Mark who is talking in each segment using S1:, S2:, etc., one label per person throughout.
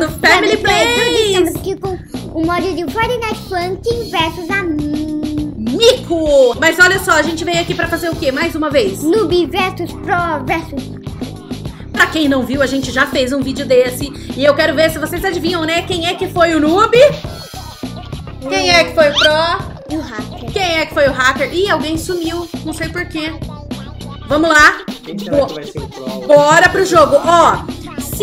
S1: do Family Play. Estamos aqui com o mod de Fortnite Funkin versus a Mico. Mas olha só, a gente veio aqui
S2: pra fazer o quê? Mais uma vez? Noob versus Pro versus Pra quem não viu, a gente já fez um vídeo desse. E eu quero ver se vocês adivinham, né? Quem é que foi o noob? Quem é que foi o pro? E o hacker. Quem é que foi o hacker? Ih, alguém sumiu. Não sei porquê. Vamos lá. Quem será que vai ser o pro? Bora pro jogo. Ó,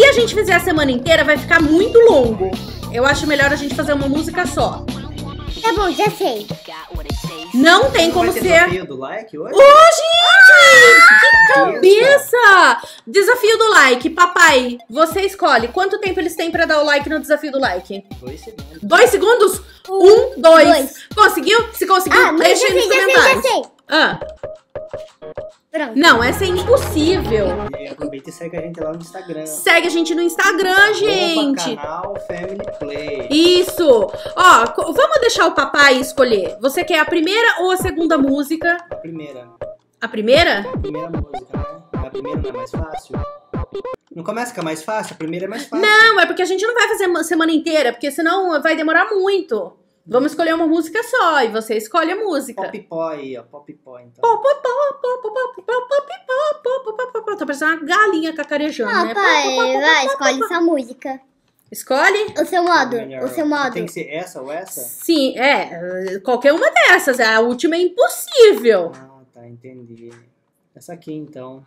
S2: se a gente fizer a semana inteira, vai ficar muito longo. Eu acho melhor a gente fazer uma música só. Tá bom, já sei.
S1: Não tem como ser. Desafio do like hoje? Ô, oh, gente! que ah, cabeça!
S2: Desafio do like. Papai, você escolhe. Quanto tempo eles têm pra dar o like no desafio do like? Dois segundos. Dois segundos? Um, dois. dois. Conseguiu? Se conseguiu, ah, deixa aí nos já comentários. Sei, já sei. Ah. Não, essa é impossível. aproveita e segue a gente lá no Instagram. Segue a gente no Instagram, gente. Opa, canal Family Play. Isso. Ó, vamos deixar o papai escolher. Você quer a primeira ou a segunda música? A primeira. A primeira? A primeira música, né? A primeira não é mais fácil. Não começa que é mais fácil, a primeira é mais fácil. Não, é porque a gente não vai fazer semana inteira, porque senão vai demorar muito. Vamos escolher uma música só e você escolhe a música. Pop poi, ó, pop poi, então. Pop pop pop pop pop pop pop Tá parecendo uma galinha cacarejando, ah, né? Pai, vai, escolhe essa música. Escolhe? O seu modo, o seu modo. Tem que ser essa ou essa? Sim, é, qualquer uma dessas, a última é impossível. Ah, tá, entendi. Essa aqui, então.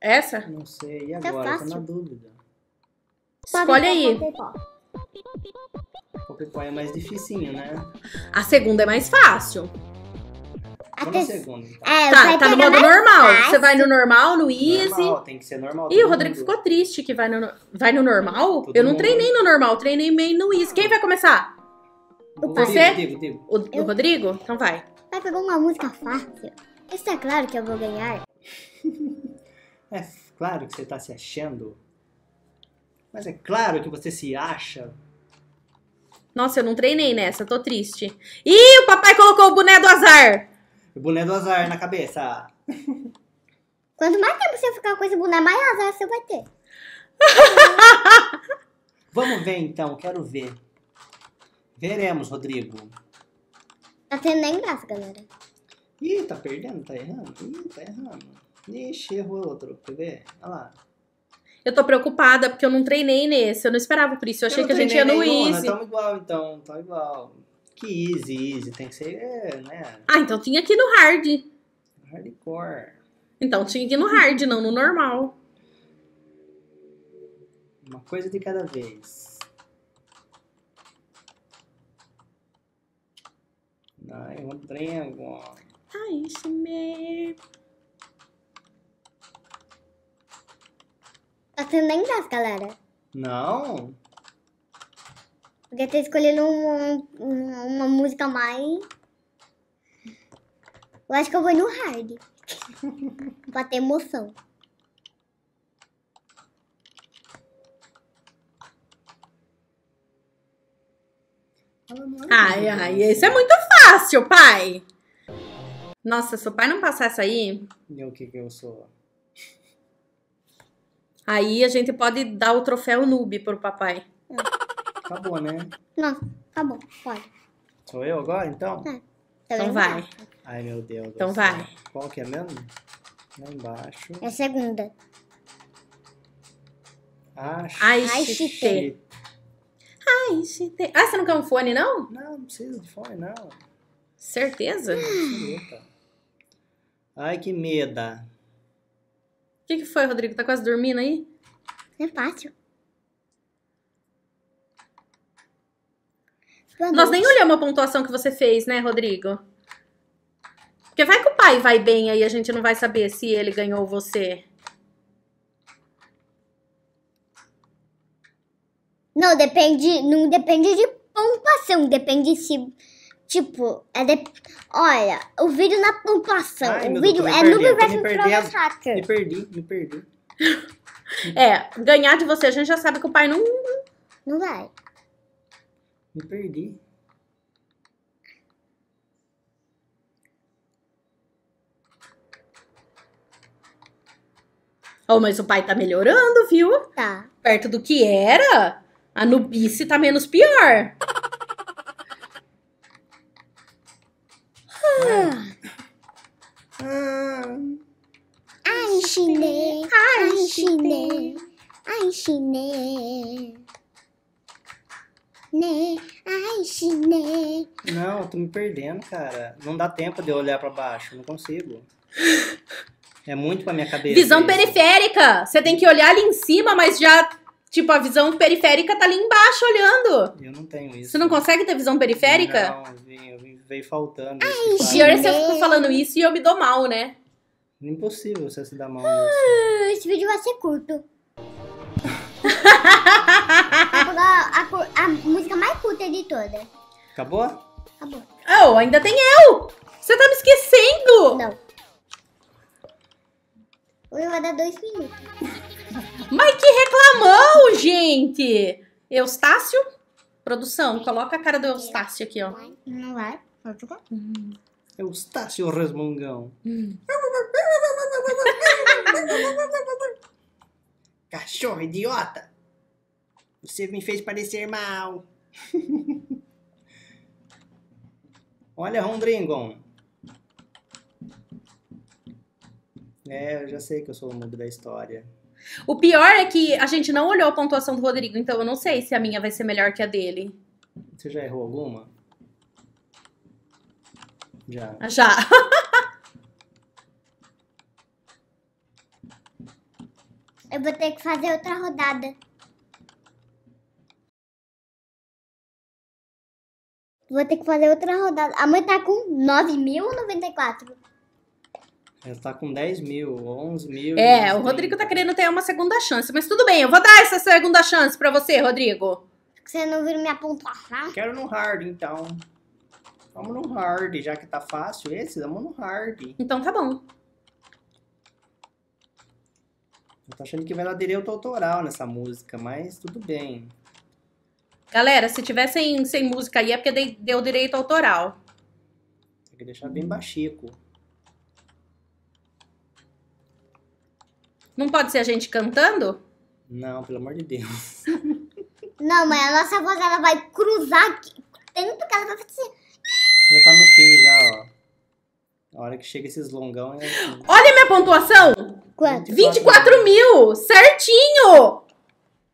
S2: Essa? Não sei, e agora? Tá na dúvida.
S1: Escolhe aí.
S2: Copicóia é mais dificinho, né? A segunda é mais fácil. A segunda. Então. É, Tá, tá no modo normal. fácil. Você vai no normal, no easy. Normal, tem que ser normal. Ih, o Rodrigo mundo. ficou triste que vai no, vai no normal? Todo eu não mundo. treinei no normal, treinei meio no easy. Quem vai
S1: começar? Você? O, o Rodrigo? Então vai. Vai pegar uma música fácil. Está é claro que eu vou ganhar.
S2: É claro que você tá se achando. Mas é claro que você se acha nossa, eu não treinei nessa, tô triste. Ih, o papai colocou o boné do azar! O boné do azar na cabeça.
S1: Quanto mais tempo você ficar com esse boné, mais azar você vai ter.
S2: Vamos ver então, quero ver. Veremos, Rodrigo.
S1: Tá tendo nem graça, galera. Ih, tá perdendo, tá errando. Ih, tá errando. Ixi, errou outro. Quer ver? Olha lá.
S2: Eu tô preocupada porque eu não treinei nesse. Eu não esperava por isso. Eu, eu achei que a gente ia no Easy. Tamo igual, então. Tá igual. Que Easy, Easy. Tem que ser, é, né? Ah, então tinha aqui no Hard. Hardcore. Então tinha que ir no Hard, não no normal. Uma coisa de cada vez. Ai, um agora. Ai,
S1: isso mesmo. Ascendendo tá galera. Não. Podia ter escolhido uma, uma, uma música mais... Eu acho que eu vou no hard. pra ter emoção.
S2: Ai, ai, esse é muito fácil, pai. Nossa, se o pai não passar essa aí... E o que que eu sou? Aí a gente pode dar o troféu noob pro papai. Acabou, tá né?
S1: Não, tá bom, pode.
S2: Sou eu agora, então?
S1: É. Então tá vai.
S2: Ai, meu Deus. Então do céu. vai. Qual que é mesmo? Lá embaixo.
S1: É a segunda.
S2: Ai, Ai, Axite. Ah, você não quer um fone, não? Não, não precisa de fone, não. Certeza? Absoluta. É Ai, que meda. O que, que foi, Rodrigo? Tá quase dormindo aí? É fácil. Nós nem olhamos a pontuação que você fez, né, Rodrigo? Porque vai que o pai vai bem aí, a gente não vai saber se ele ganhou você.
S1: Não, depende, não depende de pontuação, depende se Tipo, é de... olha, o vídeo na pontuação. Ai, o vídeo é número versus Chrono Hacker.
S2: Me perdi, me perdi. é, ganhar de você, a gente já sabe que o pai não. Não vai. Me perdi. Oh, mas o pai tá melhorando, viu? Tá. Perto do que era, a nubice tá menos pior.
S1: 爱心嘞，爱心嘞，爱心嘞，né, ai, chinê.
S2: Né? Não, eu tô me perdendo, cara. Não dá tempo de eu olhar pra baixo, não consigo. É muito pra minha cabeça. Visão isso. periférica! Você tem que olhar ali em cima, mas já. Tipo, a visão periférica tá ali embaixo olhando. Eu não tenho isso. Você não consegue ter visão periférica? Não, eu vim, eu vim veio faltando. Ai, se eu fico falando isso
S1: e eu me dou mal, né?
S2: Impossível você se dar mal.
S1: Ah, esse vídeo vai ser curto. a, a, a, música mais curta de toda. Acabou? Acabou. Oh, ainda tem eu! Você tá me esquecendo! Não. Eu vou dar dois minutos.
S2: Mas que reclamou, gente! Eustácio? Produção, coloca a cara do Eustácio aqui, ó.
S1: Não vai. Sabe jogar? Uhum.
S2: É o Estácio Resmungão. Uhum. Cachorro idiota! Você me fez parecer mal. Olha, Rondringon. É, eu já sei que eu sou o mundo da história. O pior é que a gente não olhou a pontuação do Rodrigo, então eu não sei se a minha vai ser melhor que a dele. Você já errou alguma? Já.
S1: Já. Eu vou ter que fazer outra rodada. Vou ter que fazer outra rodada. A mãe tá com 9 mil ou 94?
S2: Ela tá com 10.000, mil, mil. É, o Rodrigo tá querendo ter uma segunda chance. Mas tudo bem, eu vou dar essa segunda chance pra você, Rodrigo.
S1: Você não viu minha pontuação? Tá?
S2: Quero no hard, então. Vamos no hard, já que tá fácil esse, vamos no hard. Então tá bom. Eu tô achando que vai dar direito autoral nessa música, mas tudo bem. Galera, se tiver sem, sem música aí é porque deu direito autoral. Tem que deixar bem baixinho.
S1: Não pode ser a gente cantando?
S2: Não, pelo amor de Deus.
S1: Não, mas a nossa voz ela vai cruzar aqui, tanto que ela vai fazer assim.
S2: Já tá no fim, já, ó. A hora que chega esses longão é. Assim. Olha minha pontuação! Quanto? 24 mil! Certinho!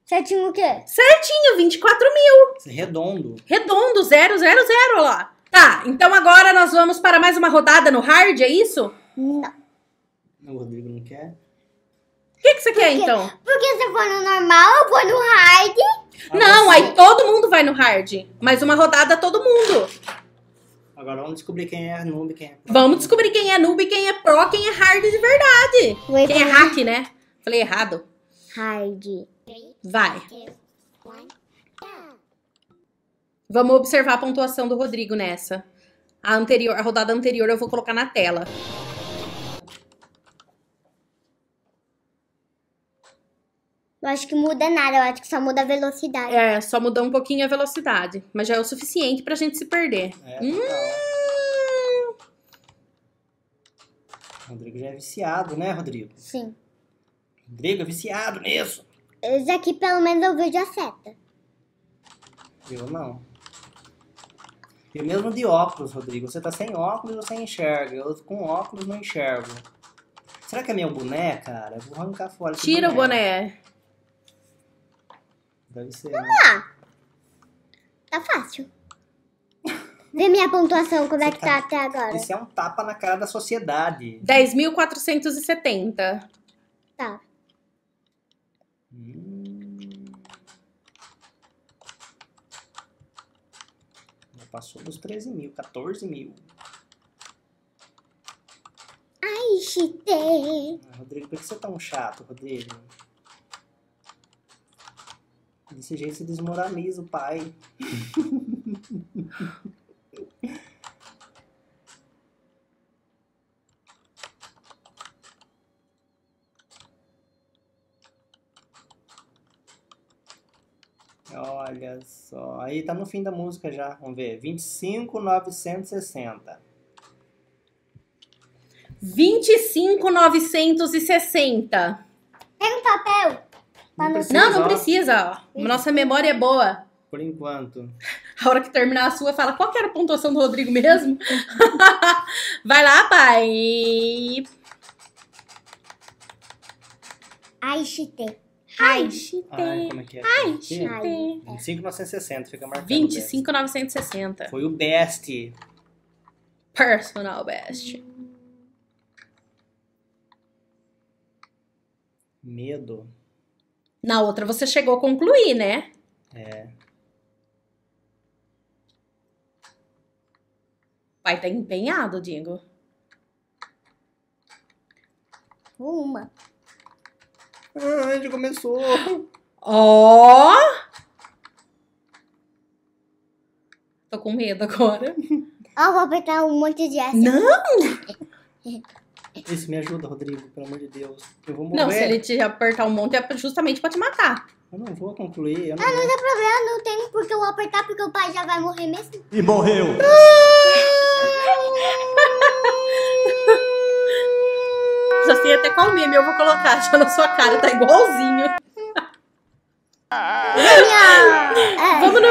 S2: Certinho o quê? Certinho, 24 mil! É redondo. Redondo, zero, zero, zero, lá. Tá, então agora nós vamos para mais uma rodada no hard, é isso? Não. O Rodrigo não quer? O que, que você Por quer, quê? então? Porque se for no normal, eu vou no hard. Ah, não, você... aí todo mundo vai no hard. Mais uma rodada, todo mundo. Agora vamos descobrir quem é noob, quem é pro. Vamos descobrir quem é noob, quem é pro, quem é hard de verdade. Vai, quem é, é hack, né? Falei errado. Hard. Vai. Vamos observar a pontuação do Rodrigo nessa. A anterior, a rodada anterior eu vou colocar na tela.
S1: Eu acho que muda nada, eu acho que só muda a velocidade. É, só muda um pouquinho a velocidade. Mas já
S2: é o suficiente pra gente se perder. É,
S1: hum! Tá.
S2: Rodrigo já é viciado, né, Rodrigo? Sim. Rodrigo é viciado nisso.
S1: Esse aqui pelo menos eu vejo a seta.
S2: Eu não. E mesmo de óculos, Rodrigo. Você tá sem óculos, você enxerga. Eu com óculos não enxergo. Será que é meu boné, cara? Eu vou arrancar fora. Tira boné. o boné.
S1: Deve ser. Vamos né? lá. Tá fácil. Vê minha pontuação, como é Você é que tá, tá até agora. esse é um tapa na cara da
S2: sociedade. 10.470. Tá. Hum. Já passou dos 13 mil, 14 mil. Ai, chitei. Rodrigo, por que você é tá chato, Rodrigo? Desse jeito se desmoraliza o pai. Olha só. Aí tá no fim da música já. Vamos ver. 25,960. 25,960. Pega um papel. Não, precisa, não, não precisa, ó. Nossa memória é boa. Por enquanto. A hora que terminar a sua, fala qual que era a pontuação do Rodrigo mesmo? Vai lá,
S1: pai. Ai, Aishite. Ai, como é que é? Aishite.
S2: 25,960, fica marcado. 25,960. Foi o best. Personal best. Medo. Na outra você chegou a concluir, né? É. Pai tá empenhado, Dingo.
S1: Uma. Ai, ah, já começou.
S2: Ó! Oh!
S1: Tô com medo agora. Ó, vou apertar um monte de essa. Não!
S2: Isso, me ajuda, Rodrigo, pelo amor de Deus. Eu vou morrer. Não, se ele
S1: te apertar um monte, é
S2: justamente pra te matar. Eu não vou concluir. Eu não, ah, não
S1: tem problema, não tem porque eu vou apertar, porque o pai já vai morrer mesmo. E morreu!
S2: já sei até qual meme eu vou colocar já na sua cara, tá igualzinho. É. Vamos no.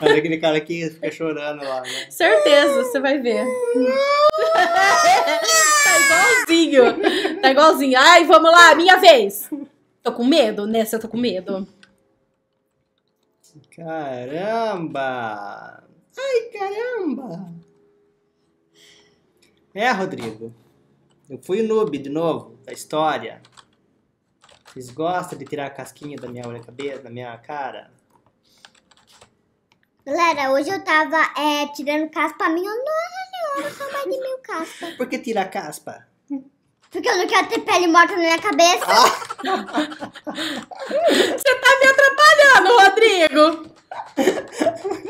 S2: Olha é aquele cara que fica chorando lá. Né? Certeza, você vai ver. igualzinho. Tá igualzinho. Ai, vamos lá, minha vez. Tô com medo, nessa eu tô com medo. Caramba! Ai, caramba! É, Rodrigo. Eu fui noob de novo da história. Vocês gostam de tirar a casquinha da minha cabeça, da minha cara?
S1: Galera, hoje eu tava é, tirando caspa minha. Não,
S2: não, eu caspa. Por que tira a caspa?
S1: Porque eu não quero ter pele morta na minha cabeça. Ah. Você tá me atrapalhando, Rodrigo.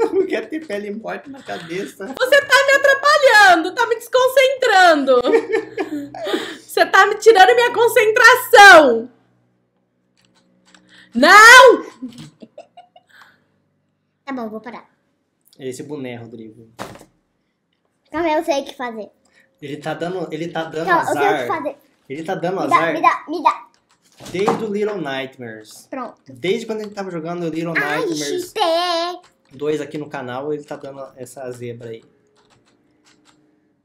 S1: Eu não quero ter pele morta na cabeça. Você tá
S2: me atrapalhando, tá me desconcentrando. Você tá me tirando minha concentração.
S1: Não! Tá bom, vou parar.
S2: É esse boné, Rodrigo.
S1: Calma, eu sei o que fazer.
S2: Ele tá dando, ele tá dando azar. Eu sei o que fazer. Ele tá dando me azar. Dá, me
S1: dá, me dá.
S2: Desde o Little Nightmares. Pronto. Desde quando ele tava jogando Little Ai, Nightmares. Xiste. Dois aqui no canal, ele tá dando essa zebra aí.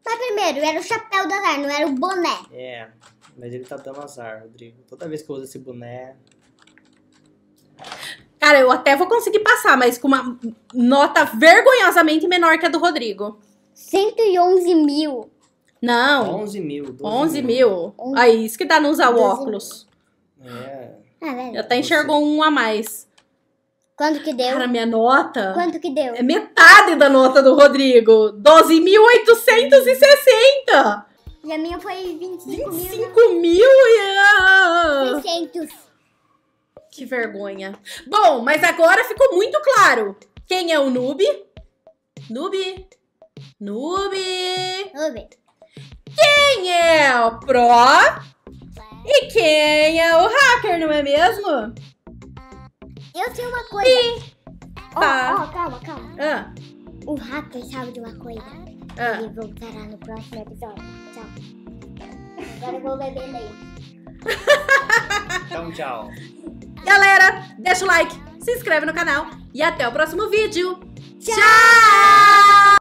S1: Mas primeiro, era o chapéu do azar, não era o boné.
S2: É, mas ele tá dando azar, Rodrigo. Toda vez que eu uso esse boné, Cara, eu até vou conseguir passar, mas com uma nota vergonhosamente menor que a do Rodrigo. 111 mil. Não. 11 mil. 11 mil. mil. Aí, isso que dá não usar o óculos. É. Ah, Até tá enxergou um a mais. Quanto que deu? Cara, minha nota. Quanto que deu? É metade da nota do Rodrigo. 12.860.
S1: E a minha foi 25 mil. 25 né?
S2: mil? mil Que vergonha. Bom, mas agora ficou muito claro. Quem é o noob? Noob Noob! Noob. Quem é o pró e é. quem é o hacker, não é mesmo? Ah,
S1: eu sei uma coisa. Sim. Oh, oh, calma, calma. Ah. O hacker sabe de uma coisa. Ah. Ele voltará no próximo episódio. Tchau. Agora eu vou beber daí. então, tchau.
S2: Galera, deixa o like, se inscreve no canal e até o próximo vídeo. Tchau! tchau!